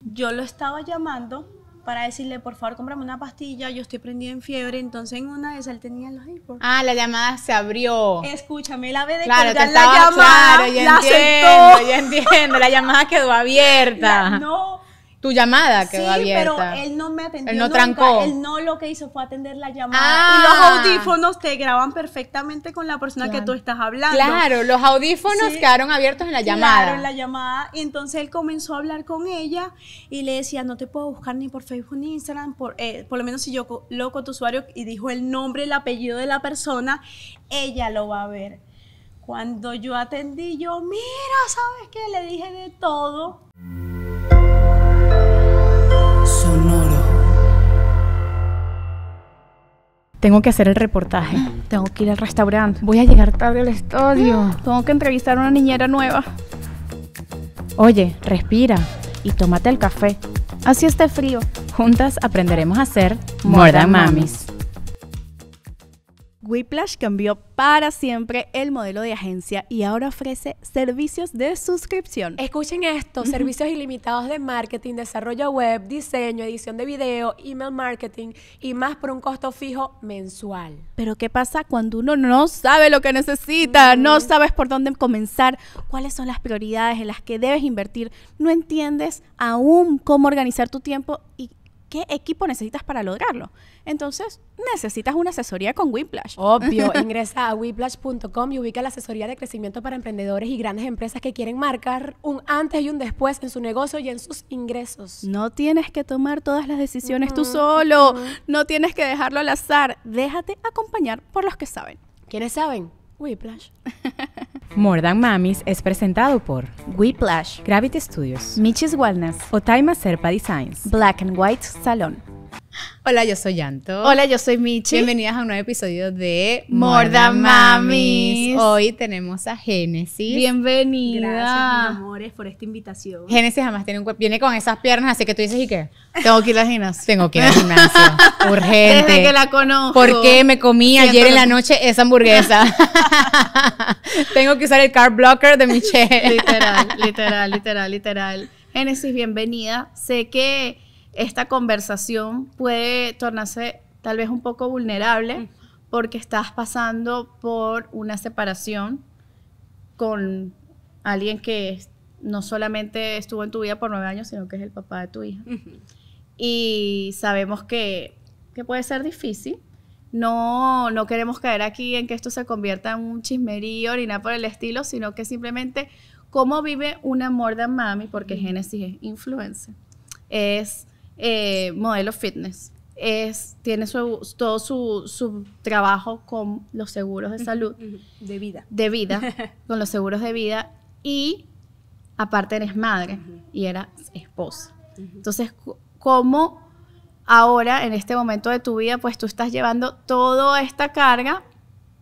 Yo lo estaba llamando para decirle, por favor, cómprame una pastilla, yo estoy prendida en fiebre. Entonces, en una de esas, él tenía los iPods. Ah, la llamada se abrió. Escúchame, la vez de que la llamada, claro, ya entiendo, ya entiendo, la llamada quedó abierta. no, llamada quedó sí, pero él no me atendió. no nunca. Él no lo que hizo fue atender la llamada. Ah. Y los audífonos te graban perfectamente con la persona que tú estás hablando. Claro, los audífonos quedaron abiertos en la llamada. la llamada. Y entonces él comenzó a hablar con ella y le decía, no te puedo buscar ni por Facebook ni Instagram, por, eh, por lo menos si yo loco tu usuario y dijo el nombre, el apellido de la persona, ella lo va a ver. Cuando yo atendí, yo, mira, ¿sabes qué? Le dije de todo tengo que hacer el reportaje. Tengo que ir al restaurante. Voy a llegar tarde al estudio. Tengo que entrevistar a una niñera nueva. Oye, respira y tómate el café. Así está frío. Juntas aprenderemos a hacer mordan Whiplash cambió para siempre el modelo de agencia y ahora ofrece servicios de suscripción. Escuchen esto, servicios ilimitados de marketing, desarrollo web, diseño, edición de video, email marketing y más por un costo fijo mensual. Pero ¿qué pasa cuando uno no sabe lo que necesita, no sabes por dónde comenzar, cuáles son las prioridades en las que debes invertir, no entiendes aún cómo organizar tu tiempo y ¿Qué equipo necesitas para lograrlo? Entonces, necesitas una asesoría con Whiplash. Obvio, ingresa a whiplash.com y ubica la asesoría de crecimiento para emprendedores y grandes empresas que quieren marcar un antes y un después en su negocio y en sus ingresos. No tienes que tomar todas las decisiones tú solo, no tienes que dejarlo al azar, déjate acompañar por los que saben. ¿Quiénes saben? Whiplash. More Than Mamis es presentado por Whiplash, Gravity Studios, Michis Wellness, Otaima Serpa Designs, Black and White Salon. Hola, yo soy Yanto. Hola, yo soy Michi. Bienvenidas a un nuevo episodio de Morda Mamis. Hoy tenemos a Génesis. Bienvenida. Gracias, mis amores, por esta invitación. Génesis además tiene un viene con esas piernas, así que tú dices, ¿y qué? Tengo que ir al gimnasio. Tengo que ir al gimnasio. Urgente. Desde que la conozco. ¿Por qué me comí ayer en la noche esa hamburguesa? Tengo que usar el card blocker de Michelle. literal, literal, literal, literal. Génesis, bienvenida. Sé que esta conversación puede tornarse tal vez un poco vulnerable porque estás pasando por una separación con alguien que no solamente estuvo en tu vida por nueve años, sino que es el papá de tu hija. Y sabemos que, puede ser difícil. No, no queremos caer aquí en que esto se convierta en un chismerío ni nada por el estilo, sino que simplemente cómo vive un amor de Mami, porque Génesis es influencer. Es eh, modelo fitness. Es, tiene todo su, trabajo con los seguros de salud. De vida. De vida, con los seguros de vida. Y aparte eres madre y eras esposa. Entonces, ¿cómo ahora, en este momento de tu vida, pues tú estás llevando toda esta carga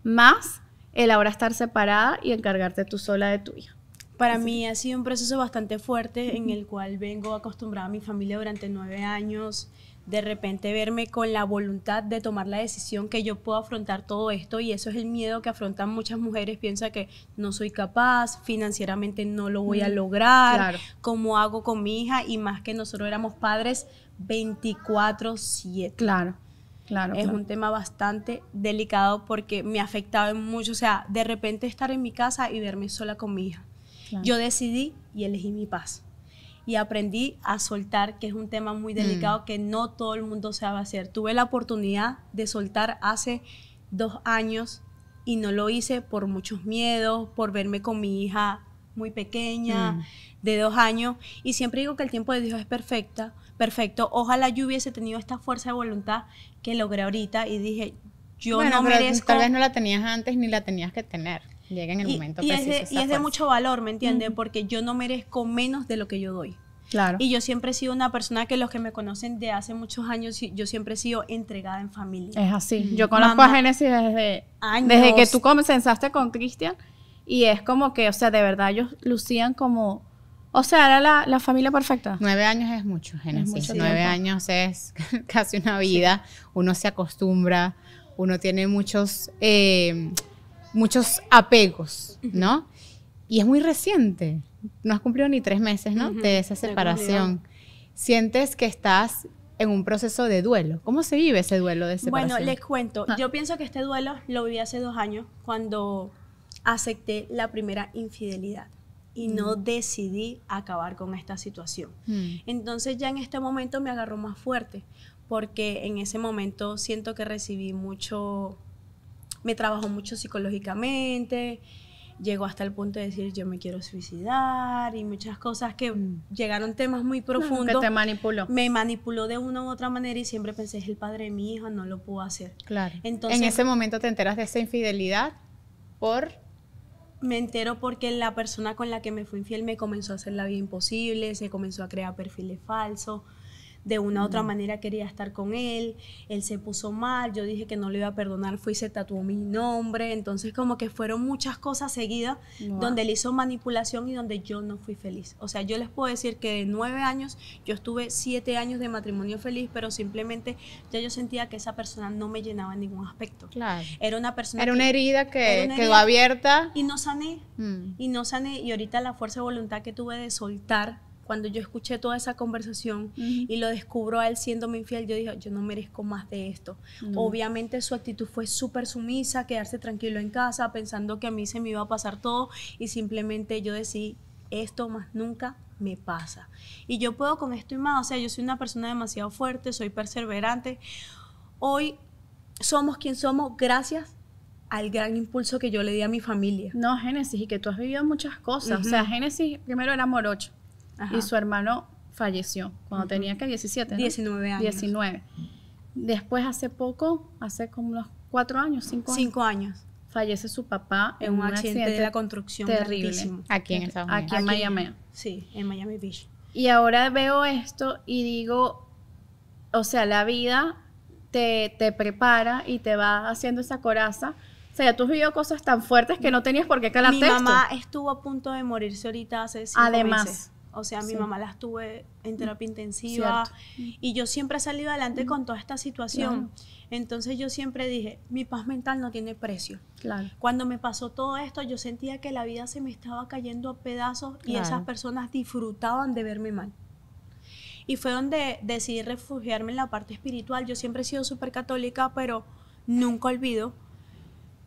más el ahora estar separada y encargarte tú sola de tu hija? Para mí ha sido un proceso bastante fuerte en el cual vengo acostumbrada a mi familia durante nueve años, de repente verme con la voluntad de tomar la decisión que yo puedo afrontar todo esto y eso es el miedo que afrontan muchas mujeres, piensa que no soy capaz, financieramente no lo voy a mm, lograr, como cómo hago con mi hija y más que nosotros éramos padres 24/7. Claro. Claro, es un tema bastante delicado porque me ha afectado mucho, o sea, de repente estar en mi casa y verme sola con mi hija. Yo decidí y elegí mi paz. Y aprendí a soltar, que es un tema muy mm. delicado que no todo el mundo sabe hacer. Tuve la oportunidad de soltar hace dos años y no lo hice por muchos miedos, por verme con mi hija muy pequeña, mm. de dos años. Y siempre digo que el tiempo de Dios es perfecta, perfecto. Ojalá yo hubiese tenido esta fuerza de voluntad que logré ahorita y dije, yo no merezco. Tal vez no la tenías antes ni la tenías que tener. Llega en el momento y preciso. Es de, y es de mucho valor, ¿me entiendes? Porque yo no merezco menos de lo que yo doy. Claro. Y yo siempre he sido una persona que los que me conocen de hace muchos años, yo siempre he sido entregada en familia. Es así. Yo conozco a Génesis desde, desde que tú comenzaste con Cristian y es como que, o sea, de verdad ellos lucían como, o sea, era la, la familia perfecta. Nueve años es mucho, Génesis. Nueve años es casi una vida. Uno se acostumbra, uno tiene muchos... Eh, muchos apegos, ¿no? Y es muy reciente, no has cumplido ni tres meses, ¿no? De esa separación. Sientes que estás en un proceso de duelo. ¿Cómo se vive ese duelo de separación? Bueno, les cuento. Ah. Yo pienso que este duelo lo viví hace dos años cuando acepté la primera infidelidad y mm. no decidí acabar con esta situación. Mm. Entonces ya en este momento me agarró más fuerte porque en ese momento siento que recibí mucho me trabajó mucho psicológicamente, llegó hasta el punto de decir yo me quiero suicidar y muchas cosas que mm. llegaron temas muy profundos. te manipuló. Me manipuló de una u otra manera y siempre pensé es el padre de mi hijo, no lo puedo hacer. Claro. Entonces, en ese momento te enteras de esa infidelidad por me entero porque la persona con la que me fui infiel me comenzó a hacer la vida imposible, se comenzó a crear perfiles falsos de una u otra manera quería estar con él, él se puso mal, yo dije que no le iba a perdonar, fui y se tatuó mi nombre, entonces como que fueron muchas cosas seguidas donde él hizo manipulación y donde yo no fui feliz. O sea, yo les puedo decir que de nueve años, yo estuve siete años de matrimonio feliz, pero simplemente ya yo sentía que esa persona no me llenaba en ningún aspecto. Era una persona... Era una herida que quedó abierta. Y no sané, mm. y no sané, y ahorita la fuerza de voluntad que tuve de soltar cuando yo escuché toda esa conversación y lo descubro a él siéndome infiel, yo dije, yo no merezco más de esto. Obviamente su actitud fue súper sumisa, quedarse tranquilo en casa, pensando que a mí se me iba a pasar todo y simplemente yo decidí, esto más nunca me pasa. Y yo puedo con esto y más, o sea, yo soy una persona demasiado fuerte, soy perseverante. Hoy somos quien somos gracias al gran impulso que yo le di a mi familia. No, Génesis, y que tú has vivido muchas cosas. O sea, Génesis primero era morocho y su hermano falleció cuando tenía que 17. 19 años. 19. Después, hace poco, hace como unos 4 años, 5 años. 5 años. Fallece su papá en, un, accidente, de la construcción terrible. Aquí en Estados Unidos. Aquí en Miami. Sí, en Miami Beach. Y ahora veo esto y digo, o sea, la vida te, te prepara y te va haciendo esa coraza. O sea, tú has vivido cosas tan fuertes que no tenías por qué calarte. Mi mamá estuvo a punto de morirse ahorita hace cinco Además, o sea, mi mamá la estuve en mm, terapia intensiva y yo siempre he salido adelante mm. con toda esta situación. Entonces yo siempre dije, mi paz mental no tiene precio. Claro. Cuando me pasó todo esto, yo sentía que la vida se me estaba cayendo a pedazos y esas personas disfrutaban de verme mal. Y fue donde decidí refugiarme en la parte espiritual. Yo siempre he sido súper católica, pero nunca olvido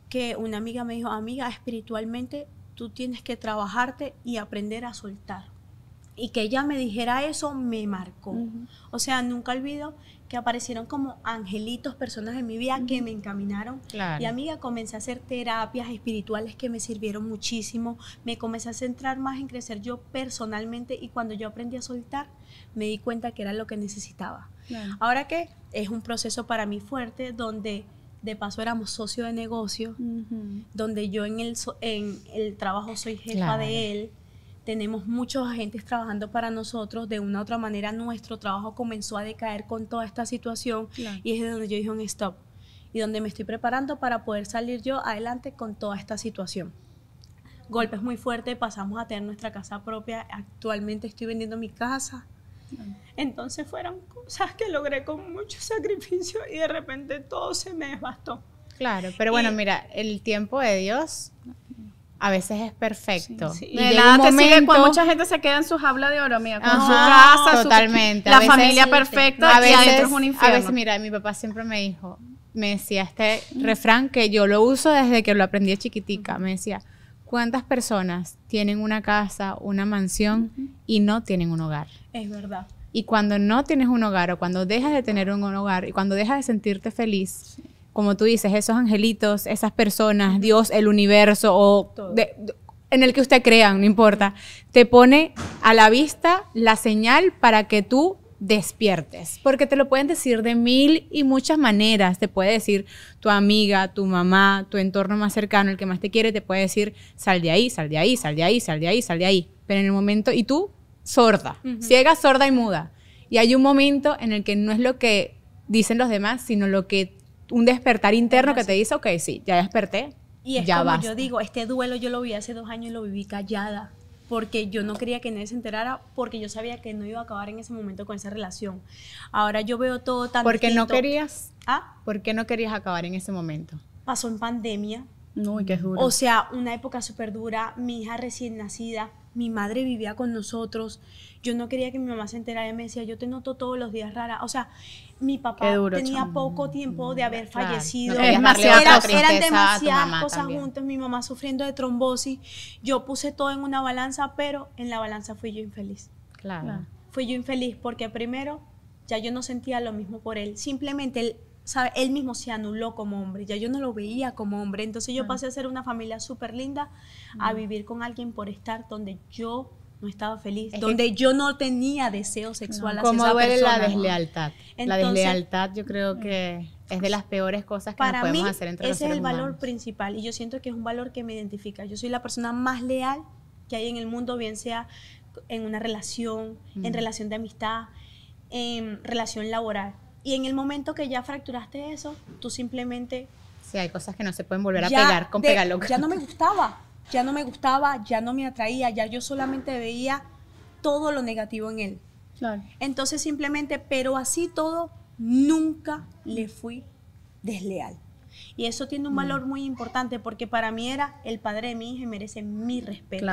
que una amiga me dijo, amiga, espiritualmente tú tienes que trabajarte y aprender a soltar y que ella me dijera eso me marcó. O sea, nunca olvido que aparecieron como angelitos, personas en mi vida que me encaminaron. Y amiga, comencé a hacer terapias espirituales que me sirvieron muchísimo. Me comencé a centrar más en crecer yo personalmente y cuando yo aprendí a soltar, me di cuenta que era lo que necesitaba. Ahora que es un proceso para mí fuerte donde de paso éramos socio de negocio, donde yo en el, en el trabajo soy jefa de él tenemos muchos agentes trabajando para nosotros, de una u otra manera nuestro trabajo comenzó a decaer con toda esta situación y es de donde yo dije un stop y donde me estoy preparando para poder salir yo adelante con toda esta situación. Golpes muy fuertes, pasamos a tener nuestra casa propia, actualmente estoy vendiendo mi casa. Entonces fueron cosas que logré con mucho sacrificio y de repente todo se me desbastó. Claro, pero bueno, mira, el tiempo de Dios a veces es perfecto. Y cuando mucha gente se queda en su habla de oro, mía, con su casa, totalmente. la familia perfecta a veces, es un infierno. A veces, mira, mi papá siempre me dijo, me decía este refrán que yo lo uso desde que lo aprendí chiquitica, me decía, ¿cuántas personas tienen una casa, una mansión y no tienen un hogar? Es verdad. Y cuando no tienes un hogar o cuando dejas de tener un hogar y cuando dejas de sentirte feliz, como tú dices, esos angelitos, esas personas, Dios, el universo o en el que usted crea, no importa, te pone a la vista la señal para que tú despiertes, porque te lo pueden decir de mil y muchas maneras, te puede decir tu amiga, tu mamá, tu entorno más cercano, el que más te quiere, te puede decir, sal de ahí, sal de ahí, sal de ahí, sal de ahí, sal de ahí, pero en el momento, y tú, sorda, ciega, sorda y muda, y hay un momento en el que no es lo que dicen los demás, sino lo que un despertar interno que te dice, ok, sí, ya desperté. Y es ya como yo digo, este duelo yo lo vi hace dos años y lo viví callada, porque yo no quería que nadie se enterara, porque yo sabía que no iba a acabar en ese momento con esa relación. Ahora yo veo todo tan Porque no querías? ¿Ah? ¿Por qué no querías acabar en ese momento? Pasó en pandemia. No, qué duro. O sea, una época súper dura, mi hija recién nacida, mi madre vivía con nosotros, yo no quería que mi mamá se enterara y me decía, yo te noto todos los días rara. O sea, mi papá tenía poco tiempo de haber fallecido. era, eran demasiadas cosas juntas, mi mamá sufriendo de trombosis. Yo puse todo en una balanza, pero en la balanza fui yo infeliz. Claro. Fui yo infeliz porque primero ya yo no sentía lo mismo por él. Simplemente él, sabe, él mismo se anuló como hombre, ya yo no lo veía como hombre. Entonces yo pasé a ser una familia súper linda, a vivir con alguien por estar donde yo no estaba feliz, donde yo no tenía deseo sexual no, hacia como esa duele la deslealtad. la deslealtad yo creo que mm. es de las peores cosas que para nos podemos hacer entre ese es el valor principal y yo siento que es un valor que me identifica. Yo soy la persona más leal que hay en el mundo, bien sea en una relación, en mm. relación de amistad, en relación laboral. Y en el momento que ya fracturaste eso, tú simplemente... Sí, hay cosas que no se pueden volver a pegar con pegarlo. Ya no me gustaba ya no me gustaba, ya no me atraía, ya yo solamente veía todo lo negativo en él. Entonces simplemente, pero así todo, nunca le fui desleal. Y eso tiene un mm. valor muy importante porque para mí era el padre de mi hija y merece mi respeto.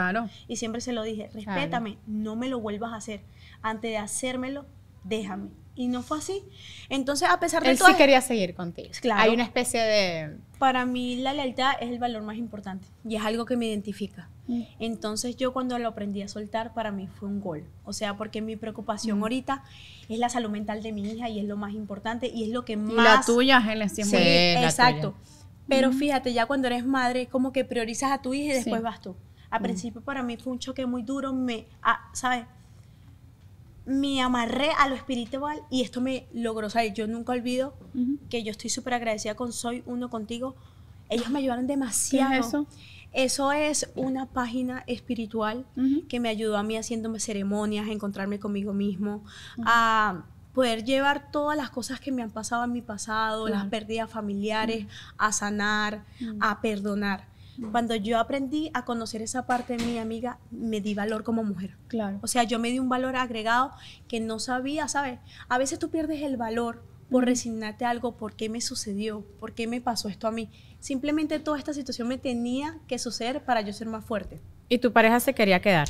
Y siempre se lo dije, respétame, no me lo vuelvas a hacer. Antes de hacérmelo, déjame. Y no fue así. Entonces, a pesar de todo... Él sí quería seguir contigo. Hay una especie de... Para mí la lealtad es el valor más importante y es algo que me identifica. Mm. Entonces yo cuando lo aprendí a soltar, para mí fue un gol. O sea, porque mi preocupación mm. ahorita es la salud mental de mi hija y es lo más importante y es lo que más... la tuya, Helen, sí, Exacto. Pero mm. fíjate, ya cuando eres madre, como que priorizas a tu hija y después vas tú. Al principio para mí fue un choque muy duro, me, ah, ¿sabes? me amarré a lo espiritual y esto me logró salir. Yo nunca olvido que yo estoy súper agradecida con Soy Uno Contigo. Ellos me ayudaron demasiado. eso? es una página espiritual que me ayudó a mí haciéndome ceremonias, a encontrarme conmigo mismo, a poder llevar todas las cosas que me han pasado en mi pasado, las pérdidas familiares, a sanar, a perdonar. Cuando yo aprendí a conocer esa parte de mi amiga, me di valor como mujer. Claro. O sea, yo me di un valor agregado que no sabía, ¿sabes? A veces tú pierdes el valor por resignarte a algo, por qué me sucedió, por qué me pasó esto a mí. Simplemente toda esta situación me tenía que suceder para yo ser más fuerte. ¿Y tu pareja se quería quedar?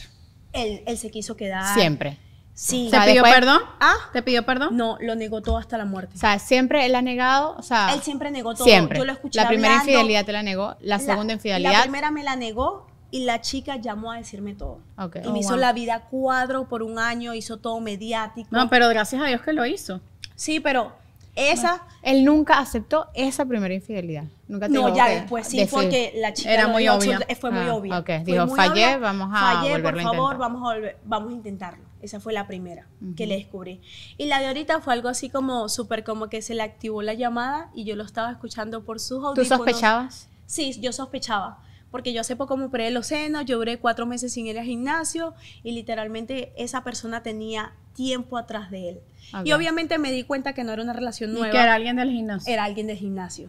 Él, él se quiso quedar. Siempre. Sí. ¿Te pidió perdón? ¿Ah? ¿Te pidió perdón? No, lo negó todo hasta la muerte. O sea, siempre él ha negado, sea... Él siempre negó todo. Siempre. Yo lo escuché La primera infidelidad te la negó, la, segunda infidelidad... La primera me la negó y la chica llamó a decirme todo. Y me oh, hizo la vida cuadro por un año, hizo todo mediático. No, pero gracias a Dios que lo hizo. Sí, pero... Esa. Él nunca aceptó esa primera infidelidad. Nunca te No, ya después sí, decir. porque la chica. Era muy obvio Fue muy ah, dijo, fallé, vamos a. Fallé, por favor, vamos a, volver, vamos a intentarlo. Esa fue la primera que le descubrí. Y la de ahorita fue algo así como súper como que se le activó la llamada y yo lo estaba escuchando por sus audífonos. ¿Tú sospechabas? Sí, yo sospechaba. Porque yo hace poco me operé los senos, yo duré cuatro meses sin ir al gimnasio y literalmente esa persona tenía tiempo atrás de él. Y obviamente me di cuenta que no era una relación nueva. que era alguien del gimnasio. Era alguien del gimnasio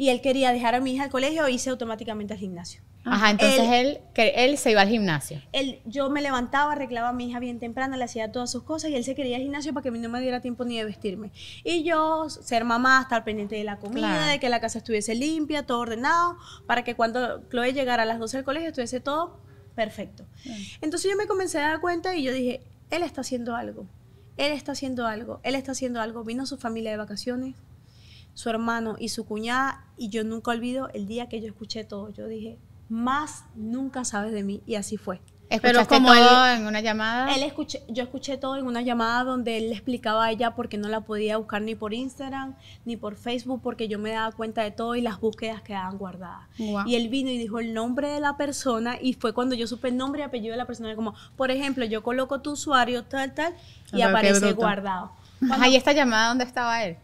y él quería dejar a mi hija al colegio, hice automáticamente al gimnasio. Ajá, entonces él, se iba al gimnasio. Él, yo me levantaba, arreglaba a mi hija bien temprano, le hacía todas sus cosas y él se quería al gimnasio para que no me diera tiempo ni de vestirme. Y yo, ser mamá, estar pendiente de la comida, de que la casa estuviese limpia, todo ordenado, para que cuando Chloe llegara a las 12 del colegio estuviese todo perfecto. Entonces yo me comencé a dar cuenta y yo dije, él está haciendo algo, él está haciendo algo, él está haciendo algo. Vino su familia de vacaciones, su hermano y su cuñada, y yo nunca olvido el día que yo escuché todo. Yo dije, más nunca sabes de mí, y así fue. ¿Escuchaste como él, en una llamada? Él escuché, yo escuché todo en una llamada donde él le explicaba a ella por qué no la podía buscar ni por Instagram ni por Facebook porque yo me daba cuenta de todo y las búsquedas quedaban guardadas. Y él vino y dijo el nombre de la persona y fue cuando yo supe el nombre y apellido de la persona. Como, por ejemplo, yo coloco tu usuario tal, tal y aparece guardado. esta llamada dónde estaba él?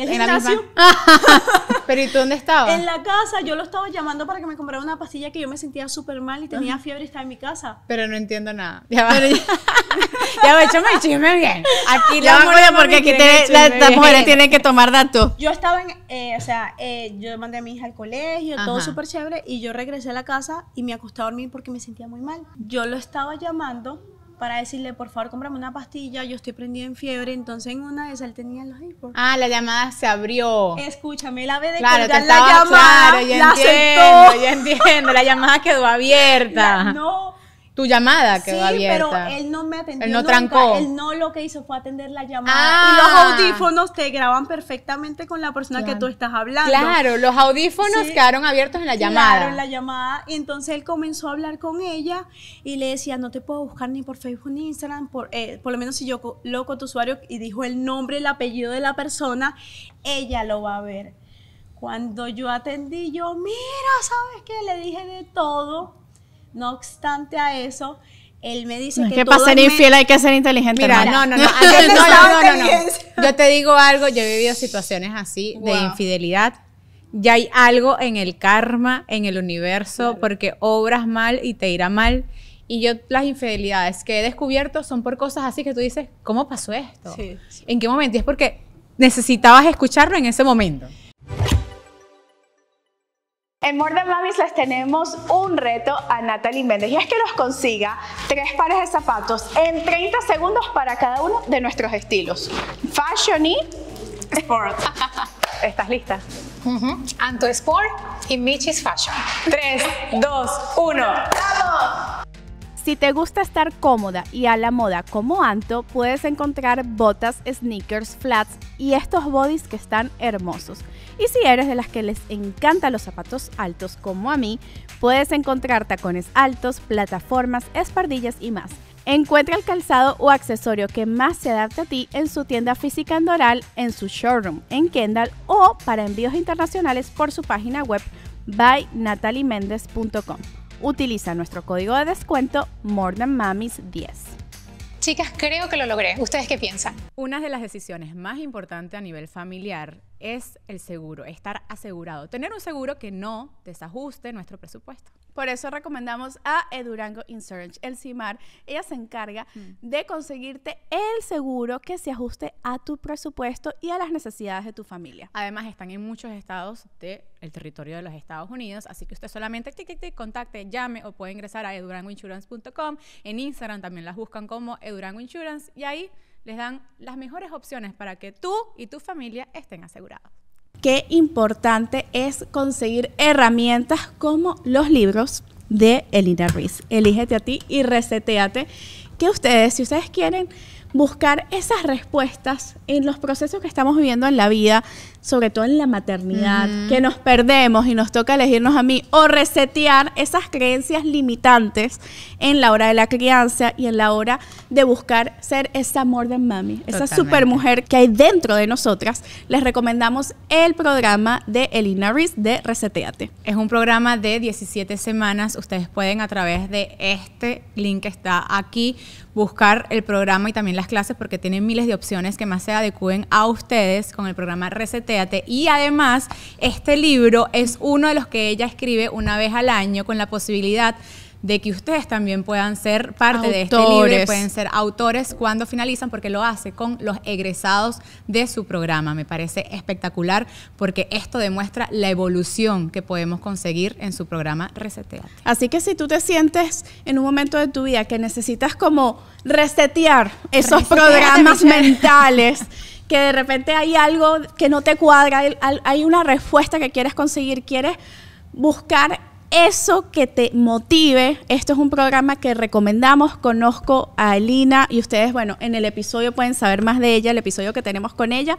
en el Pero ¿y tú dónde estabas? en la casa, yo lo estaba llamando para que me comprara una pastilla que yo me sentía súper mal y tenía fiebre y estaba en mi casa. Pero no entiendo nada. Ya va. ya va, échame chisme bien. Aquí ya la porque aquí las mujeres tienen que tomar datos. Yo estaba en, eh, o sea, eh, yo mandé a mi hija al colegio, todo súper chévere, y yo regresé a la casa y me acosté a dormir porque me sentía muy mal. Yo lo estaba llamando para decirle, por favor, cómprame una pastilla, yo estoy prendida en fiebre. Entonces, en una de esas él tenía los iPods Ah, la llamada se abrió. Escúchame, la ve de que la llamada. ya entiendo, ya entiendo. La llamada quedó abierta. no, tu llamada quedó sí, pero él no me atendió. Él no trancó. Él no lo que hizo fue atender la llamada. Y los ah. audífonos te graban perfectamente con la persona que tú estás hablando. Claro, los audífonos quedaron abiertos en la llamada. Claro, la llamada. Y entonces él comenzó a hablar con ella y le decía, no te puedo buscar ni por Facebook ni Instagram, por, eh, por lo menos si yo loco tu usuario y dijo el nombre, el apellido de la persona, ella lo va a ver. Cuando yo atendí, yo, mira, ¿sabes qué? Le dije de todo no obstante a eso, él me dice no, que, que para ser infiel hay que ser inteligente. Mira, no, no, no, no, no, no, Yo te digo algo, yo he vivido situaciones así de infidelidad. Ya hay algo en el karma, en el universo, porque obras mal y te irá mal. Y yo las infidelidades que he descubierto son por cosas así que tú dices, ¿cómo pasó esto? ¿En qué momento? Y es porque necesitabas escucharlo en ese momento. En Than Mamis les tenemos un reto a Natalie Méndez y es que nos consiga tres pares de zapatos en 30 segundos para cada uno de nuestros estilos. Fashion y Sport. ¿Estás lista? Anto Sport y Michi's Fashion. 3, 2, 1, ¡vamos! Si te gusta estar cómoda y a la moda como Anto, puedes encontrar botas, sneakers, flats y estos bodys que están hermosos. Y si eres de las que les encantan los zapatos altos como a mí, puedes encontrar tacones altos, plataformas, espardillas y más. Encuentra el calzado o accesorio que más se adapte a ti en su tienda física en Doral, en su showroom en Kendall o para envíos internacionales por su página web bynatalieméndez.com. Utiliza nuestro código de descuento morethanmamis 10 Chicas, creo que lo logré. ¿Ustedes qué piensan? Una de las decisiones más importantes a nivel familiar es el seguro, estar asegurado, tener un seguro que no desajuste nuestro presupuesto. Por eso recomendamos a Edurango Insurance, el CIMAR. Ella se encarga mm. de conseguirte el seguro que se ajuste a tu presupuesto y a las necesidades de tu familia. Además, están en muchos estados del territorio de los Estados Unidos, así que usted solamente contacte, llame o puede ingresar a edurangoinsurance.com. En Instagram también las buscan como Edurango Insurance y ahí les dan las mejores opciones para que tú y tu familia estén asegurados. Qué importante es conseguir herramientas como los libros de Elina Ruiz. Elígete a ti y reseteate que ustedes, si ustedes quieren buscar esas respuestas en los procesos que estamos viviendo en la vida, sobre todo en la maternidad, que nos perdemos y nos toca elegirnos a mí, o resetear esas creencias limitantes en la hora de la crianza y en la hora de buscar ser esa amor de mami, esa supermujer que hay dentro de nosotras. Les recomendamos el programa de Elina Riz de Reseteate. Es un programa de 17 semanas. Ustedes pueden a través de este link que está aquí buscar el programa y también las clases porque tienen miles de opciones que más se adecúen a ustedes con el programa Reseteate. Y además, este libro es uno de los que ella escribe una vez al año con la posibilidad de que ustedes también puedan ser parte de este libro, pueden ser autores cuando finalizan, porque lo hace con los egresados de su programa. Me parece espectacular porque esto demuestra la evolución que podemos conseguir en su programa resetear Así que si tú te sientes en un momento de tu vida que necesitas como resetear esos programas mentales, que de repente hay algo que no te cuadra, hay una respuesta que quieres conseguir, quieres buscar eso que te motive. Esto es un programa que recomendamos. Conozco a Elina y ustedes, bueno, en el episodio pueden saber más de ella, el episodio que tenemos con ella.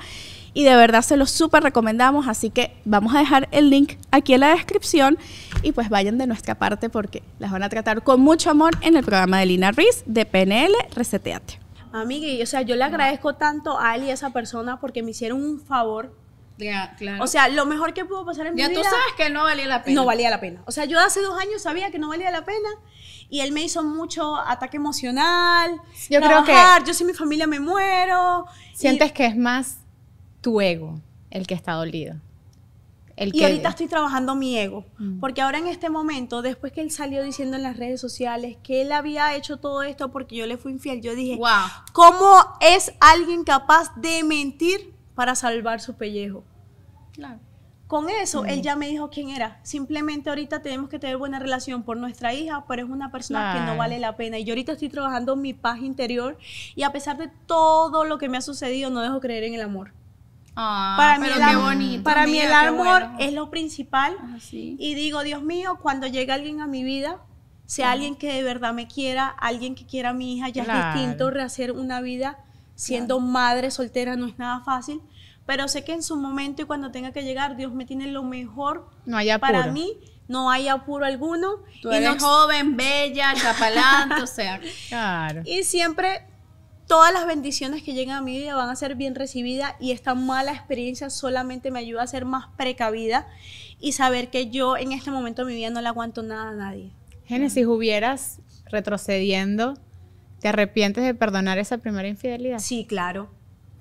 Y de verdad se lo súper recomendamos. Así que vamos a dejar el link aquí en la descripción. Y pues vayan de nuestra parte porque las van a tratar con mucho amor en el programa de Elina Ruiz de PNL Reseteate. Amiga, o sea, yo le agradezco tanto a él y a esa persona porque me hicieron un favor o sea, lo mejor que pudo pasar en mi vida. Ya tú sabes que no valía la pena. No valía la pena. O sea, yo hace dos años sabía que no valía la pena y él me hizo mucho ataque emocional. Yo creo que. Yo sin mi familia me muero. Sientes que es más tu ego el que está dolido. El y ahorita estoy trabajando mi ego, mm. porque ahora en este momento, después que él salió diciendo en las redes sociales que él había hecho todo esto porque yo le fui infiel, yo dije, wow. ¿cómo es alguien capaz de mentir para salvar su pellejo. Claro. Con eso, él mm. ya me dijo quién era. Simplemente ahorita tenemos que tener buena relación por nuestra hija, pero es una persona que no vale la pena. Y yo ahorita estoy trabajando mi paz interior y a pesar de todo lo que me ha sucedido, no dejo creer en el amor. Ah, para mí el, amor es lo principal. Ah, y digo, Dios mío, cuando llega alguien a mi vida, sea alguien que de verdad me quiera, alguien que quiera a mi hija, ya es distinto rehacer una vida Siendo madre soltera no es nada fácil, pero sé que en su momento y cuando tenga que llegar, Dios me tiene lo mejor no para mí. No hay apuro alguno. Tú eres joven, bella, chapalante, o sea. Claro. Y siempre todas las bendiciones que lleguen a mi vida van a ser bien recibidas y esta mala experiencia solamente me ayuda a ser más precavida y saber que yo en este momento de mi vida no le aguanto nada a nadie. Génesis, hubieras retrocediendo ¿Te arrepientes de perdonar esa primera infidelidad? Sí, claro,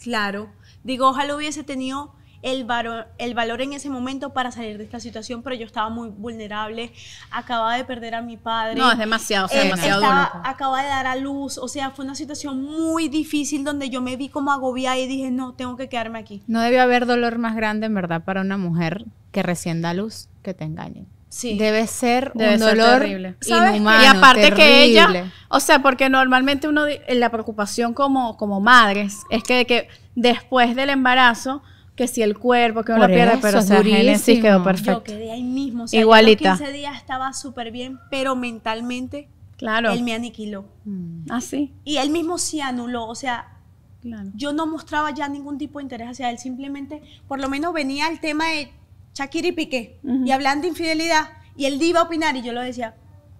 claro. Digo, ojalá hubiese tenido el, valor, en ese momento para salir de esta situación, pero yo estaba muy vulnerable, acababa de perder a mi padre. No, es demasiado, es demasiado estaba, Acaba de dar a luz, o sea, fue una situación muy difícil donde yo me vi como agobiada y dije, no, tengo que quedarme aquí. No debió haber dolor más grande, en verdad, para una mujer que recién da luz que te engañen. Debe ser un dolor terrible. Y aparte que ella, o sea, porque normalmente uno eh, la preocupación como, como madres es que, después del embarazo que si el cuerpo, que uno pierde, pero o sea, quedó perfecto. Yo quedé ahí mismo, igualita. 15 días estaba súper bien, pero mentalmente él me aniquiló. Mm. Así. Ah, y él mismo se anuló, o sea, yo no mostraba ya ningún tipo de interés hacia él, simplemente por lo menos venía el tema de Shakira y Piqué, y hablando de infidelidad, y el diva a opinar, y yo lo decía.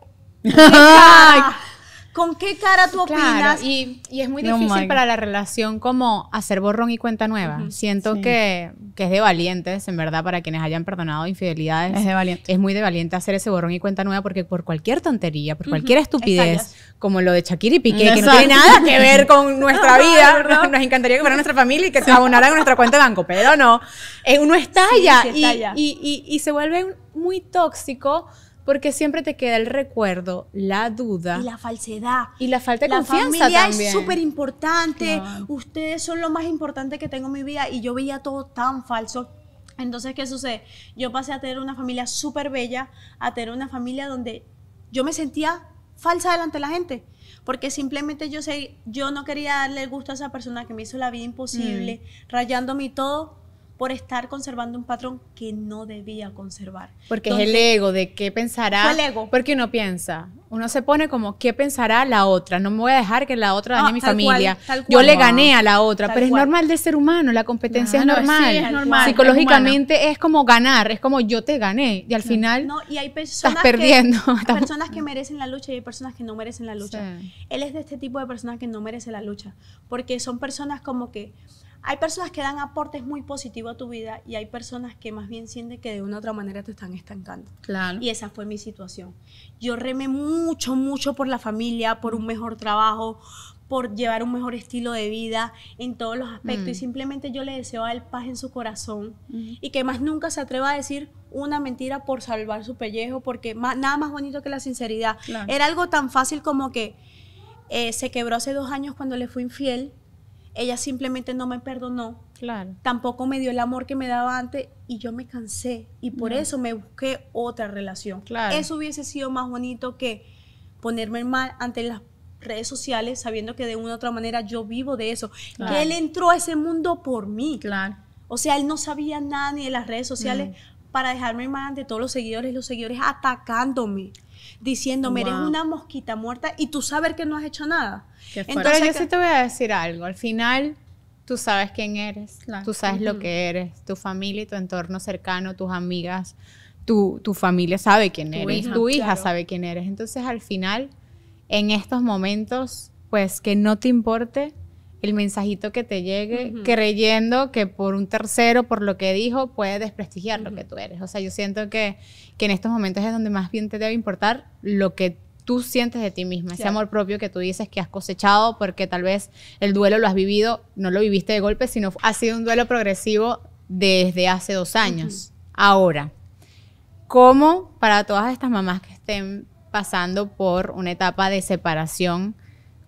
¿Con qué cara tú opinas? Y, y, es muy oh difícil para la relación como hacer borrón y cuenta nueva. Siento que, es de valientes, en verdad, para quienes hayan perdonado infidelidades. Es de valiente. muy de valiente hacer ese borrón y cuenta nueva porque por cualquier tontería, por cualquier estupidez, como lo de Shakira y Piqué, que no tiene nada que ver con nuestra vida, nos encantaría que fuera nuestra familia y que se abonara a nuestra cuenta de banco, pero no. Eh, uno estalla, Y, y se vuelve muy tóxico porque siempre te queda el recuerdo, la duda. Y la falsedad. Y la falta de la confianza familia es súper importante. Ustedes son lo más importante que tengo en mi vida. Y yo veía todo tan falso. Entonces, ¿qué sucede? Yo pasé a tener una familia súper bella, a tener una familia donde yo me sentía falsa delante de la gente. Porque simplemente yo, sé, yo no quería darle gusto a esa persona que me hizo la vida imposible, mm. rayándome y todo por estar conservando un patrón que no debía conservar. Porque es el ego de qué pensará. El ego. Porque uno piensa, uno se pone como qué pensará la otra. No me voy a dejar que la otra dañe ah, mi familia. Yo le ah, gané a la otra, pero es normal de ser humano. La competencia es, normal. es normal. Psicológicamente es, como ganar, es como yo te gané y al final no, y hay personas estás perdiendo. hay personas que merecen la lucha y hay personas que no merecen la lucha. Él es de este tipo de personas que no merece la lucha, porque son personas como que hay personas que dan aportes muy positivos a tu vida y hay personas que más bien sienten que de una u otra manera te están estancando. Claro. Y esa fue mi situación. Yo remé mucho, mucho por la familia, por un mejor trabajo, por llevar un mejor estilo de vida en todos los aspectos. Y mm. simplemente yo le deseo a él paz en su corazón y que más nunca se atreva a decir una mentira por salvar su pellejo, porque nada más bonito que la sinceridad. Era algo tan fácil como que eh, se quebró hace dos años cuando le fui infiel ella simplemente no me perdonó. Claro. Tampoco me dio el amor que me daba antes y yo me cansé y por eso me busqué otra relación. Claro. Eso hubiese sido más bonito que ponerme mal ante las redes sociales sabiendo que de una u otra manera yo vivo de eso. Que él entró a ese mundo por mí. Claro. O sea, él no sabía nada ni de las redes sociales, para dejarme más ante todos los seguidores, los seguidores atacándome, diciéndome, eres una mosquita muerta y tú sabes que no has hecho nada. Entonces, yo sí te voy a decir algo, al final tú sabes quién eres, tú sabes lo que eres, tu familia y tu entorno cercano, tus amigas, tu, tu familia sabe quién eres, tu hija, sabe quién eres. Entonces al final, en estos momentos, pues que no te importe el mensajito que te llegue, creyendo que por un tercero, por lo que dijo, puede desprestigiar lo que tú eres. O sea, yo siento que, que, en estos momentos es donde más bien te debe importar lo que tú sientes de ti misma, ese amor propio que tú dices que has cosechado, porque tal vez el duelo lo has vivido, no lo viviste de golpe, sino ha sido un duelo progresivo desde hace dos años. Ahora, ¿cómo para todas estas mamás que estén pasando por una etapa de separación,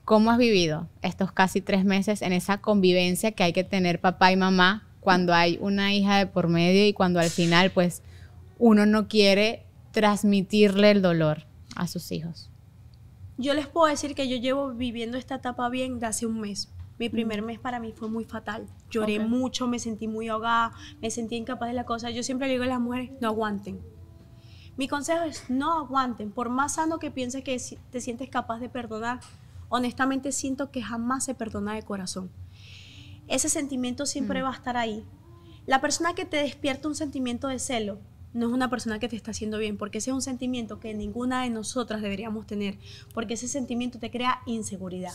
¿Cómo has vivido estos casi tres meses en esa convivencia que hay que tener papá y mamá cuando hay una hija de por medio y cuando al final pues uno no quiere transmitirle el dolor a sus hijos? Yo les puedo decir que yo llevo viviendo esta etapa bien de hace un mes. Mi mm. primer mes para mí fue muy fatal. Lloré mucho, me sentí muy ahogada, me sentí incapaz de la cosa. Yo siempre digo a las mujeres, no aguanten. Mi consejo es, no aguanten. Por más sano que pienses que te sientes capaz de perdonar, honestamente siento que jamás se perdona de corazón. Ese sentimiento siempre mm. va a estar ahí. La persona que te despierta un sentimiento de celo no es una persona que te está haciendo bien, porque ese es un sentimiento que ninguna de nosotras deberíamos tener, porque ese sentimiento te crea inseguridad.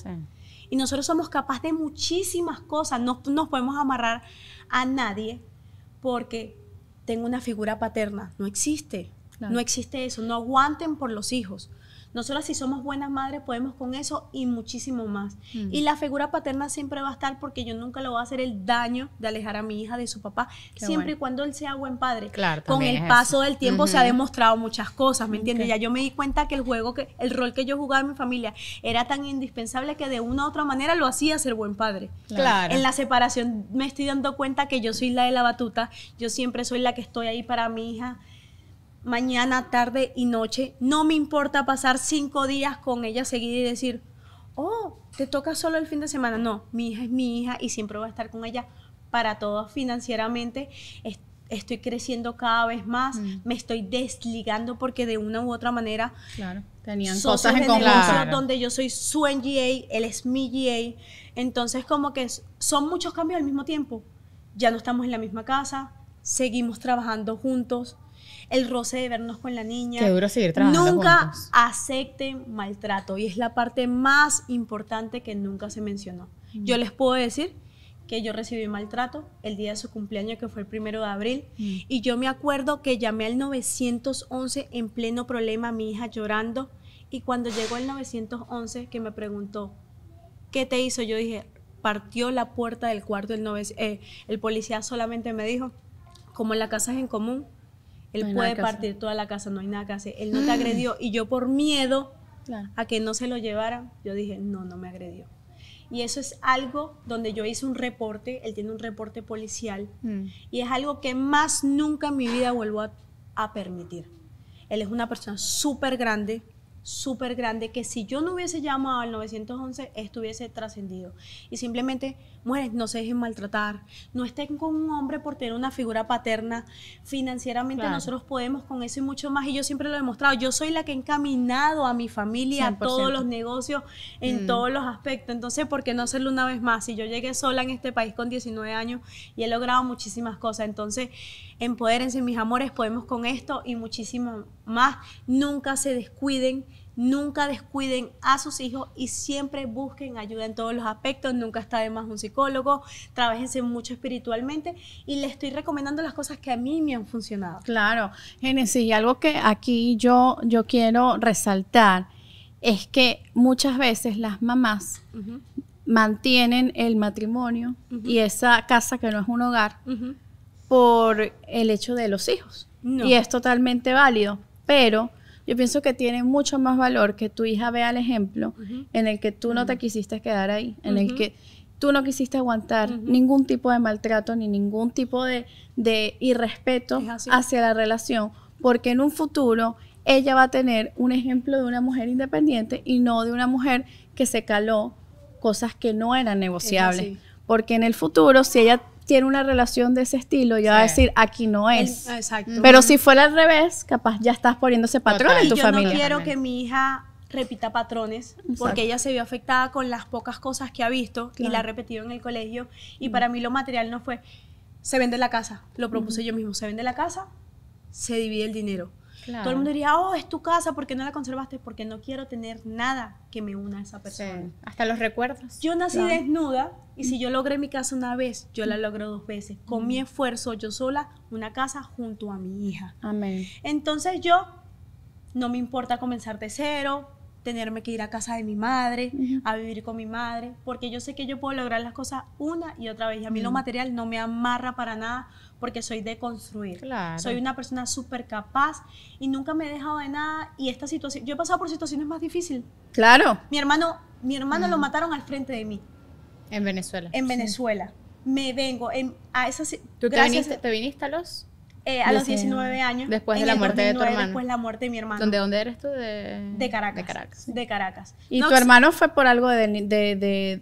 Y nosotros somos capaces de muchísimas cosas, no nos podemos amarrar a nadie porque tengo una figura paterna, no existe, no existe eso, no aguanten por los hijos. Nosotras si somos buenas madres podemos con eso y muchísimo más. Mm. Y la figura paterna siempre va a estar porque yo nunca le voy a hacer el daño de alejar a mi hija de su papá, siempre y cuando él sea buen padre. con el paso del tiempo se ha demostrado muchas cosas, ¿me entiendes? Ya yo me di cuenta que el juego, que el rol que yo jugaba en mi familia era tan indispensable que de una u otra manera lo hacía ser buen padre. Claro. En la separación me estoy dando cuenta que yo soy la de la batuta, yo siempre soy la que estoy ahí para mi hija, mañana, tarde y noche. No me importa pasar cinco días con ella seguir y decir, oh, te toca solo el fin de semana. No, mi hija es mi hija y siempre voy a estar con ella para todo financieramente. Estoy creciendo cada vez más, mm. me estoy desligando porque de una u otra manera claro, tenían cosas en común. Donde yo soy su NGA, él es mi GA. Entonces, como que son muchos cambios al mismo tiempo. Ya no estamos en la misma casa, seguimos trabajando juntos el roce de vernos con la niña. Qué duro seguir trabajando. Nunca acepten maltrato y es la parte más importante que nunca se mencionó. Mm. Yo les puedo decir que yo recibí maltrato el día de su cumpleaños, que fue el primero de abril. Mm. Y yo me acuerdo que llamé al 911 en pleno problema, mi hija llorando. Y cuando llegó el 911, que me preguntó, ¿qué te hizo? Yo dije, partió la puerta del cuarto el 9 eh, el policía solamente me dijo, como la casa es en común, él puede partir toda la casa, no hay nada que hacer. Él no te mm. agredió. Y yo por miedo a que no se lo llevara, yo dije, no, no me agredió. Y eso es algo donde yo hice un reporte, él tiene un reporte policial, mm. y es algo que más nunca en mi vida vuelvo a, permitir. Él es una persona súper grande, súper grande, que si yo no hubiese llamado al 911, estuviese trascendido. Y simplemente mujeres no se dejen maltratar, no estén con un hombre por tener una figura paterna. Financieramente nosotros podemos con eso y mucho más. Y yo siempre lo he demostrado. Yo soy la que he encaminado a mi familia, a todos los negocios, en mm. todos los aspectos. Entonces, ¿por qué no hacerlo una vez más? Si yo llegué sola en este país con 19 años y he logrado muchísimas cosas. Entonces, empodérense, mis amores, podemos con esto y muchísimo más. Nunca se descuiden Nunca descuiden a sus hijos y siempre busquen ayuda en todos los aspectos. Nunca está de más un psicólogo. Trabajense mucho espiritualmente y les estoy recomendando las cosas que a mí me han funcionado. Claro, Genesis, y algo que aquí yo, yo quiero resaltar es que muchas veces las mamás mantienen el matrimonio y esa casa que no es un hogar por el hecho de los hijos. Y es totalmente válido, pero yo pienso que tiene mucho más valor que tu hija vea el ejemplo en el que tú no te quisiste quedar ahí, en el que tú no quisiste aguantar ningún tipo de maltrato ni ningún tipo de, de irrespeto hacia la relación, porque en un futuro ella va a tener un ejemplo de una mujer independiente y no de una mujer que se caló cosas que no eran negociables. Porque en el futuro, si ella tiene una relación de ese estilo, yo va a decir, aquí no es. exacto. Pero si fuera al revés, capaz ya estás poniéndose patrones patrón en tu yo familia. Yo no quiero que mi hija repita patrones, porque ella se vio afectada con las pocas cosas que ha visto y la ha repetido en el colegio. Y para mí lo material no fue, se vende la casa, lo propuse yo mismo, se vende la casa, se divide el dinero. Todo el mundo diría, oh, es tu casa, ¿por qué no la conservaste? Porque no quiero tener nada que me una a esa persona. Hasta los recuerdos. Yo nací desnuda y si mm. yo logré mi casa una vez, yo la mm. logro dos veces. Con mm. mi esfuerzo, yo sola, una casa junto a mi hija. Amén. Entonces yo, no me importa comenzar de cero, tenerme que ir a casa de mi madre, a vivir con mi madre, porque yo sé que yo puedo lograr las cosas una y otra vez. Y a mí lo material no me amarra para nada porque soy de construir. Soy una persona súper capaz y nunca me he dejado de nada. Y esta situación, yo he pasado por situaciones más difíciles. Claro. Mi hermano, mi hermano lo mataron al frente de mí. En Venezuela. En Venezuela. Me vengo a esas... ¿Tú te viniste a los eh, a los 19 años. Después de la muerte de tu hermano. Después de la muerte de mi hermano. ¿De dónde eres tú? De, de Caracas. De Caracas. ¿Y tu hermano fue por algo de, de,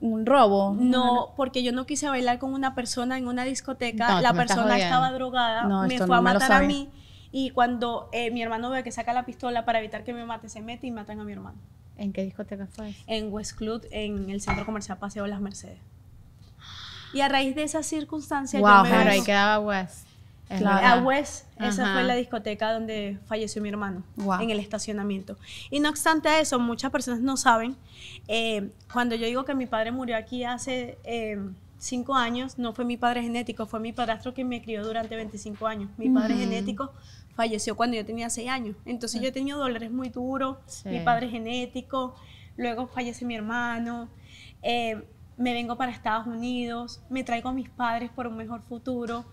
un, robo? No, porque yo no quise bailar con una persona en una discoteca. la persona estaba drogada. me fue a matar a mí. Y cuando eh, mi hermano ve que saca la pistola para evitar que me mate, se mete y matan a mi hermano. ¿En qué discoteca fue? En West Club, en el centro comercial Paseo Las Mercedes. Y a raíz de esa circunstancia, wow, yo pero ahí quedaba West. A ah, West, esa fue la discoteca donde falleció mi hermano, en el estacionamiento. Y no obstante a eso, muchas personas no saben, eh, cuando yo digo que mi padre murió aquí hace eh, cinco años, no fue mi padre genético, fue mi padrastro que me crió durante 25 años. Mi padre genético falleció cuando yo tenía seis años. Entonces yo he tenido dolores muy duros, mi padre genético, luego fallece mi hermano. Eh, me vengo para Estados Unidos, me traigo a mis padres por un mejor futuro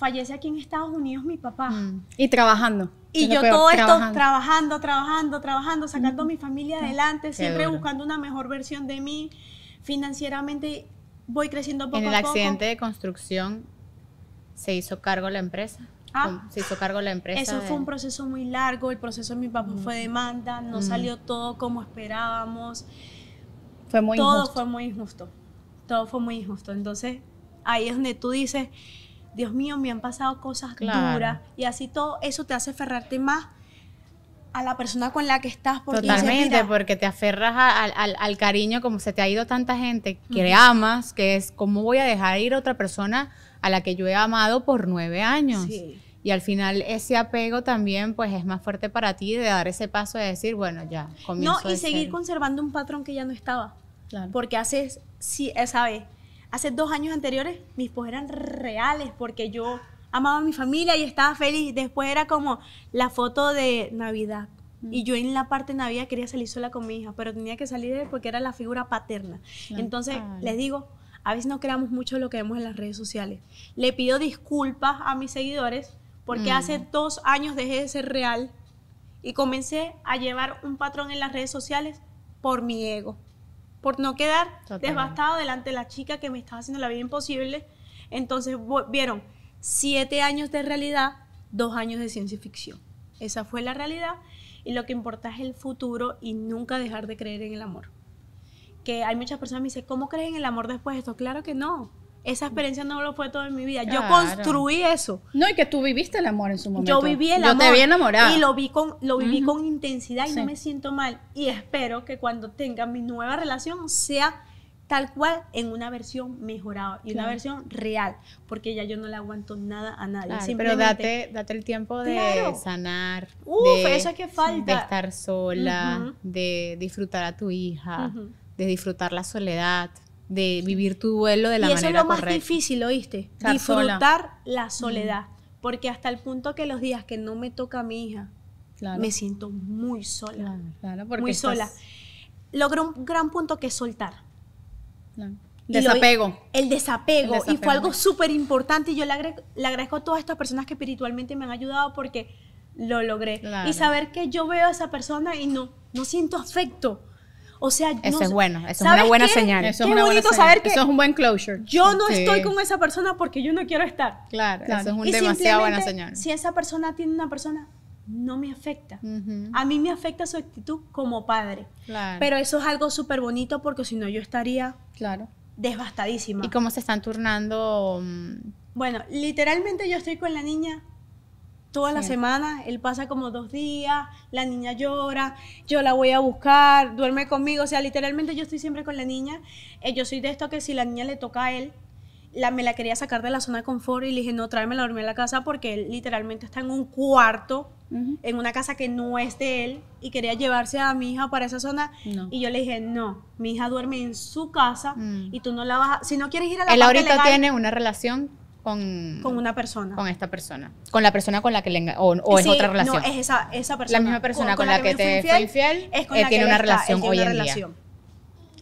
fallece aquí en Estados Unidos mi papá. Mm. Y trabajando. Y yo todo esto trabajando, trabajando, trabajando, sacando a mi mm. familia adelante, siempre buscando una mejor versión de mí. Financieramente voy creciendo poco a poco. En el accidente de construcción se hizo cargo la empresa. Ah, se hizo cargo la empresa. Eso fue un proceso muy largo, el proceso de mi papá fue mm. demanda, no salió todo como esperábamos. Fue muy injusto. todo fue muy injusto, todo fue muy injusto. Entonces, ahí es donde tú dices, Dios mío, me han pasado cosas duras. Y así todo eso te hace aferrarte más a la persona con la que estás. Porque Totalmente, porque te aferras al, cariño, como se te ha ido tanta gente que le amas, que es, ¿cómo voy a dejar ir a otra persona a la que yo he amado por nueve años? Y al final ese apego también pues es más fuerte para ti de dar ese paso de decir, bueno, ya, comienzo No, y seguir conservando un patrón que ya no estaba. Claro. Porque haces, sí, esa eh, vez hace dos años anteriores mis posts eran reales porque yo amaba a mi familia y estaba feliz. Después era como la foto de Navidad. Mm. Y yo en la parte de Navidad quería salir sola con mi hija, pero tenía que salir porque era la figura paterna. Entonces, les digo, a veces no creamos mucho lo que vemos en las redes sociales. Le pido disculpas a mis seguidores porque mm. hace dos años dejé de ser real y comencé a llevar un patrón en las redes sociales por mi ego por no quedar devastado delante de la chica que me estaba haciendo la vida imposible. Entonces vieron siete años de realidad, dos años de ciencia ficción. Esa fue la realidad y lo que importa es el futuro y nunca dejar de creer en el amor. Que hay muchas personas que me dicen, ¿cómo crees en el amor después de esto? Claro que no esa mm. experiencia no lo fue todo en mi vida. Yo construí eso. No, y que tú viviste el amor en su momento. Yo viví el amor. Yo te vi enamorada. Y lo, vi con, lo viví con intensidad y no me siento mal. Y espero que cuando tenga mi nueva relación sea tal cual en una versión mejorada y una versión real, porque ya yo no le aguanto nada a nadie. pero date, date el tiempo de sanar, de, que falta. de estar sola, de disfrutar a tu hija, de disfrutar la soledad, de vivir tu duelo de la manera correcta. eso es lo más difícil, ¿oíste? Estar Disfrutar la soledad. Porque hasta el punto que los días que no me toca a mi hija, me siento muy sola. Claro, muy sola. logré un gran punto que es soltar. Desapego. el desapego. Y fue algo súper importante. Y yo le, agradezco a todas estas personas que espiritualmente me han ayudado porque lo logré. Y saber que yo veo a esa persona y no, no siento afecto o sea, eso es bueno, eso es una buena señal. Eso es bonito saber que eso es un buen closure. Yo no estoy con esa persona porque yo no quiero estar. Claro, eso es una demasiado buena señal. Si esa persona tiene una persona no me afecta. A mí me afecta su actitud como padre. Claro. Pero eso es algo súper bonito porque si no yo estaría claro. devastadísima. ¿Y cómo se están turnando? Mm? Bueno, literalmente yo estoy con la niña Toda la semana, él pasa como dos días, la niña llora, yo la voy a buscar, duerme conmigo, o sea, literalmente yo estoy siempre con la niña. Eh, yo soy de esto que si la niña le toca a él, la, me la quería sacar de la zona de confort y le dije, no, tráemela a dormir a la casa porque él literalmente está en un cuarto, en una casa que no es de él y quería llevarse a mi hija para esa zona. Y yo le dije, no, mi hija duerme en su casa mm. y tú no la vas a... Si no quieres ir a la Él ahorita tiene una relación con, una persona. Con esta persona. Con la persona con la que le o, o otra relación. No, es esa, esa persona. La misma persona con, la, que, te fue infiel es con eh, tiene una relación hoy en día.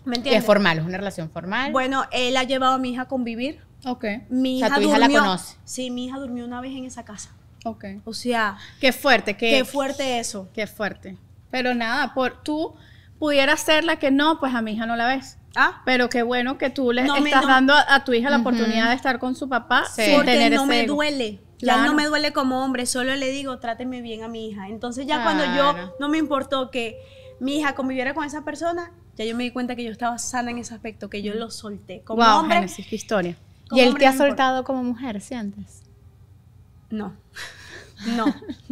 ¿Me entiendes? es formal, es una relación formal. Bueno, él ha llevado a mi hija a convivir. Ok. Mi hija o sea, tu hija la conoce. Sí, mi hija durmió una vez en esa casa. Ok. O sea. Qué fuerte, qué, fuerte eso. Qué fuerte. Pero nada, por tú pudieras ser la que no, pues a mi hija no la ves. Ah. pero qué bueno que tú le estás dando a, tu hija la oportunidad de estar con su papá sí. no me duele. Ya no me duele como hombre, solo le digo, tráteme bien a mi hija. Entonces ya cuando yo no me importó que mi hija conviviera con esa persona, ya yo me di cuenta que yo estaba sana en ese aspecto, que yo lo solté. Como hombre, historia. ¿Y él te ha soltado como mujer, antes. No. No.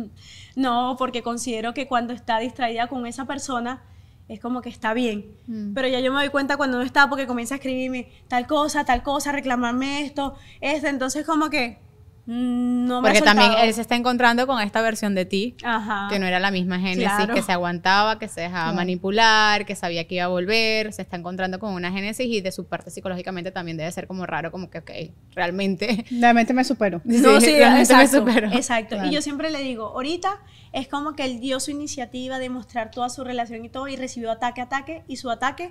no, porque considero que cuando está distraída con esa persona, es como que está bien. Mm. Pero ya yo me doy cuenta cuando no está porque comienza a escribirme tal cosa, tal cosa, reclamarme esto, esto. Entonces como que no Porque también él se está encontrando con esta versión de ti, que no era la misma Génesis, que se aguantaba, que se dejaba manipular, que sabía que iba a volver, se está encontrando con una Génesis y de su parte psicológicamente también debe ser como raro, como que, ok, realmente... Realmente me supero. Sí, sí, exacto, Exacto. Y yo siempre le digo, ahorita es como que él dio su iniciativa de mostrar toda su relación y todo y recibió ataque, ataque, y su ataque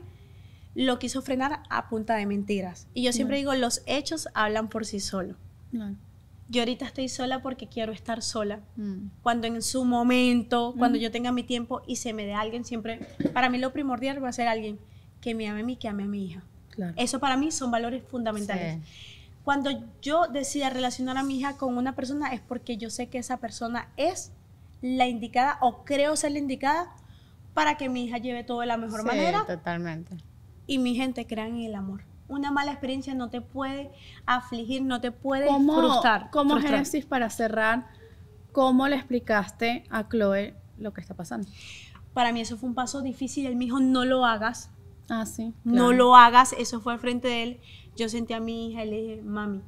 lo quiso frenar a punta de mentiras. Y yo siempre digo, los hechos hablan por sí solos. No yo ahorita estoy sola porque quiero estar sola. Mm. Cuando en su momento, cuando mm. yo tenga mi tiempo y se me dé alguien, siempre, para mí lo primordial va a ser alguien que me ame a mí, que ame a mi hija. Eso para mí son valores fundamentales. Cuando yo decida relacionar a mi hija con una persona es porque yo sé que esa persona es la indicada o creo ser la indicada para que mi hija lleve todo de la mejor manera. Totalmente. Y mi gente crea en el amor una mala experiencia no te puede afligir, no te puede ¿Cómo, frustrar. ¿Cómo, Génesis, para cerrar, ¿cómo le explicaste a Chloe lo que está pasando? Para mí eso fue un paso difícil. Él me dijo, no lo hagas. Ah, sí. No lo hagas. Eso fue al frente de él. Yo sentí a mi hija y le dije, mami,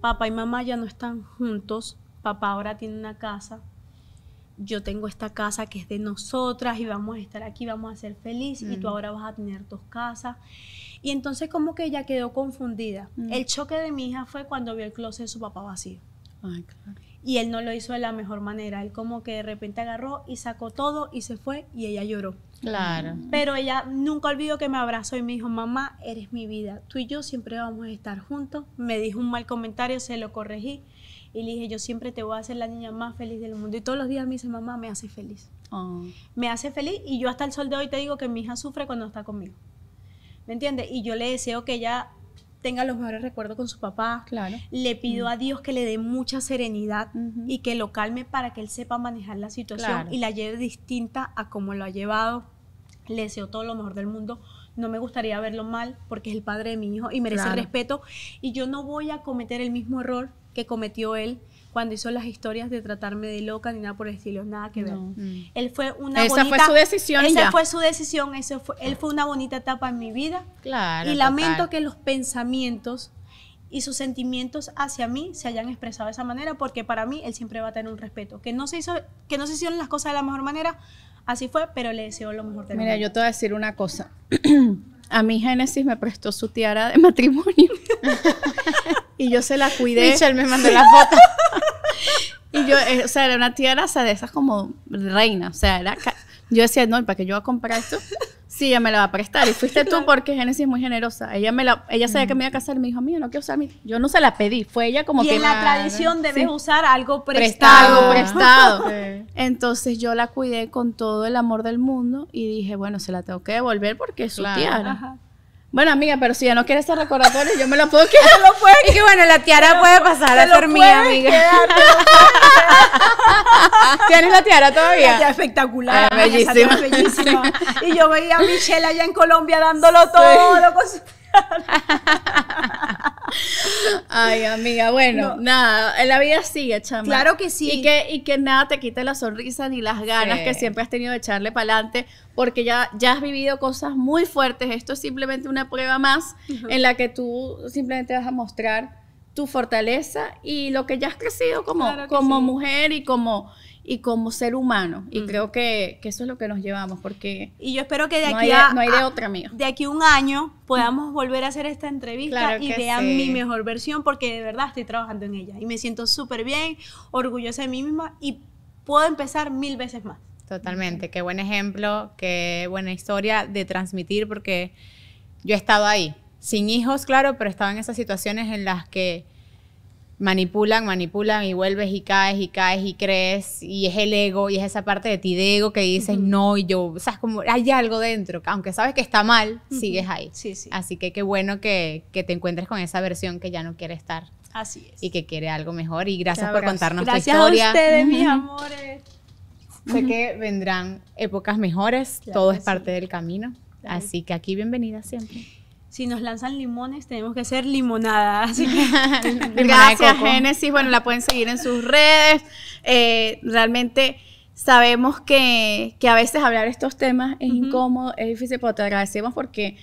papá y mamá ya no están juntos. Papá ahora tiene una casa yo tengo esta casa que es de nosotras y vamos a estar aquí, vamos a ser felices y tú mm. ahora vas a tener dos casas. Y entonces como que ella quedó confundida. Mm. El choque de mi hija fue cuando vio el closet de su papá vacío. Y él no lo hizo de la mejor manera. Él como que de repente agarró y sacó todo y se fue y ella lloró. Claro. Mm. Pero ella nunca olvidó que me abrazó y me dijo, mamá, eres mi vida. Tú y yo siempre vamos a estar juntos. Me dijo un mal comentario, se lo corregí y le dije, yo siempre te voy a hacer la niña más feliz del mundo. Y todos los días me dice, mamá, me hace feliz. Ah. Me hace feliz y yo hasta el sol de hoy te digo que mi hija sufre cuando está conmigo. ¿Me entiendes? Y yo le deseo que ella tenga los mejores recuerdos con su papá. Claro. Le pido a mm. Dios que le dé mucha serenidad y que lo calme para que él sepa manejar la situación y la lleve distinta a como lo ha llevado. Le deseo todo lo mejor del mundo. No me gustaría verlo mal porque es el padre de mi hijo y merece respeto. Y yo no voy a cometer el mismo error que cometió él cuando hizo las historias de tratarme de loca ni nada por el estilo, nada que ver. Mm. Él fue una esa fue su decisión. Esa fue su decisión, Eso fue, él fue una bonita etapa en mi vida. Claro. Y lamento que los pensamientos y sus sentimientos hacia mí se hayan expresado de esa manera, porque para mí él siempre va a tener un respeto. Que no se hizo, que no se hicieron las cosas de la mejor manera, así fue, pero le deseo lo mejor de Mira, yo te voy a decir una cosa. a mi Génesis me prestó su tiara de matrimonio. y yo se la cuidé. Michelle me mandó la foto. y yo, eh, o sea, era una sea, de esas como reina. O sea, era yo decía, no, ¿para qué yo voy a comprar esto? Sí, ella me la va a prestar. Y fuiste tú porque Génesis es muy generosa. Ella me la, ella sabía que me iba a casar. Me dijo, mía, no quiero usar mi. Yo no se la pedí. Fue ella como y que. Y en la ah, tradición debes usar algo prestado. prestado. Algo prestado. Entonces yo la cuidé con todo el amor del mundo y dije, bueno, se la tengo que devolver porque es su claro, tía. Bueno, amiga, pero si ya no quieres ser recordatorio, yo me lo puedo quedar. lo quedar. y que bueno, la tiara puede pasar a ser mía, amiga. ¿Tienes la tiara todavía? La espectacular. Ah, bellísima. bellísima. Y yo veía a Michelle allá en Colombia dándolo todo. Con Ay, amiga, bueno, nada, la vida sigue, chama. Claro que sí. Y que, y que nada te quite la sonrisa ni las ganas que siempre has tenido de echarle para adelante, porque ya, ya has vivido cosas muy fuertes. Esto es simplemente una prueba más en la que tú simplemente vas a mostrar tu fortaleza y lo que ya has crecido como, como mujer y como, y como ser humano. Y creo que, eso es lo que nos llevamos, porque... Y yo espero que de aquí a, No hay de otra, De aquí un año podamos volver a hacer esta entrevista y vean mi mejor versión, porque de verdad estoy trabajando en ella. Y me siento súper bien, orgullosa de mí misma y puedo empezar mil veces más. Totalmente, qué buen ejemplo, qué buena historia de transmitir, porque yo he estado ahí, sin hijos, claro, pero estaba en esas situaciones en las que manipulan, manipulan y vuelves y caes y caes y crees y es el ego y es esa parte de ti de ego que dices no y yo, o sea, es como hay algo dentro, aunque sabes que está mal, sigues ahí. Así que qué bueno que, que, te encuentres con esa versión que ya no quiere estar. Así Y que quiere algo mejor y gracias por contarnos tu historia. Gracias a ustedes, mis amores. Sé que vendrán épocas mejores, todo es parte del camino. Así que aquí bienvenida siempre si nos lanzan limones, tenemos que hacer limonada. Así que, Gracias, Genesis, Bueno, la pueden seguir en sus redes. Eh, realmente sabemos que, que, a veces hablar estos temas es incómodo, es difícil, pero te agradecemos porque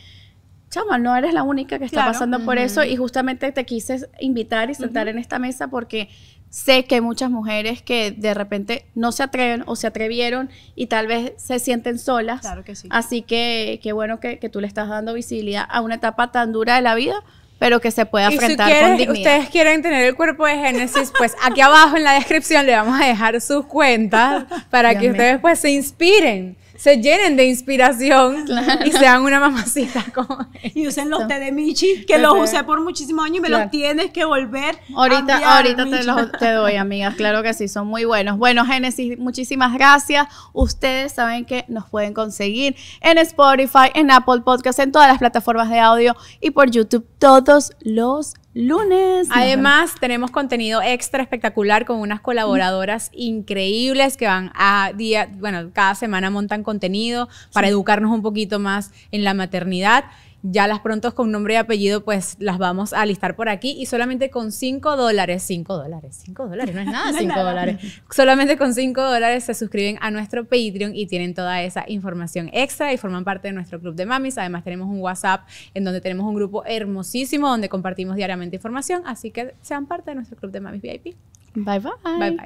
chama, no eres la única que está pasando por eso y justamente te quise invitar y sentar en esta mesa porque sé que hay muchas mujeres que de repente no se atreven o se atrevieron y tal vez se sienten solas. Claro que sí. Así que qué bueno que, tú le estás dando visibilidad a una etapa tan dura de la vida, pero que se puede afrontar con dignidad. ustedes quieren tener el cuerpo de Génesis, pues aquí abajo en la descripción le vamos a dejar sus cuentas para que ustedes pues se inspiren se llenen de inspiración y sean una mamacita como Y usen los té de Michi, que los usé por muchísimos años y me los tienes que volver. Ahorita, ahorita te los te doy, amigas, claro que sí, son muy buenos. Bueno, Génesis, muchísimas gracias. Ustedes saben que nos pueden conseguir en Spotify, en Apple Podcast, en todas las plataformas de audio y por YouTube todos los lunes. Además, tenemos contenido extra espectacular con unas colaboradoras increíbles que van a día, bueno, cada semana montan contenido para educarnos un poquito más en la maternidad. Ya las prontos con nombre y apellido, pues las vamos a listar por aquí y solamente con 5 dólares, 5 dólares, 5 dólares, no es nada, 5 dólares. Solamente con 5 dólares se suscriben a nuestro Patreon y tienen toda esa información extra y forman parte de nuestro club de mamis. Además tenemos un WhatsApp en donde tenemos un grupo hermosísimo donde compartimos diariamente información, así que sean parte de nuestro club de mamis VIP. bye. Bye bye.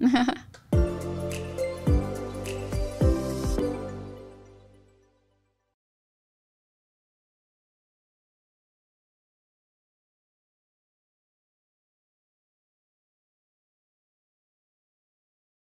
bye.